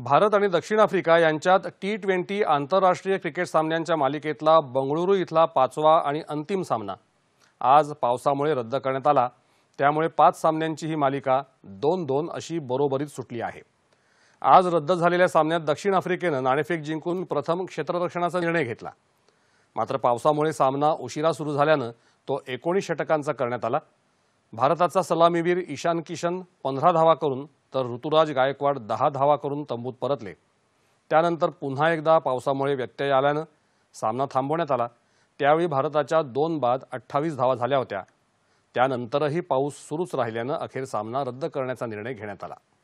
भारत आणि दक्षिण आफ्रिका यांच्यात टी ट्वेंटी आंतरराष्ट्रीय क्रिकेट सामन्यांच्या मालिकेतला बंगळुरू इथला पाचवा आणि अंतिम सामना आज पावसामुळे रद्द करण्यात आला त्यामुळे पाच सामन्यांची ही मालिका दोन दोन अशी बरोबरीत सुटली आहे आज रद्द झालेल्या सामन्यात दक्षिण आफ्रिकेनं नाणेफेक जिंकून प्रथम क्षेत्ररक्षणाचा निर्णय घेतला मात्र पावसामुळे सामना उशिरा सुरू झाल्यानं तो एकोणीस षटकांचा करण्यात आला भारताचा सलामीवीर ईशान किशन पंधरा धावा करून तर ऋतुराज गायकवाड दहा धावा करून तंबूत परतले त्यानंतर पुन्हा एकदा पावसामुळे व्यत्यय आल्यानं सामना थांबवण्यात आला त्यावेळी भारताच्या दोन बाद अठ्ठावीस धावा झाल्या होत्या त्यानंतरही पाऊस सुरूच राहिल्यानं अखेर सामना रद्द करण्याचा निर्णय घेण्यात आला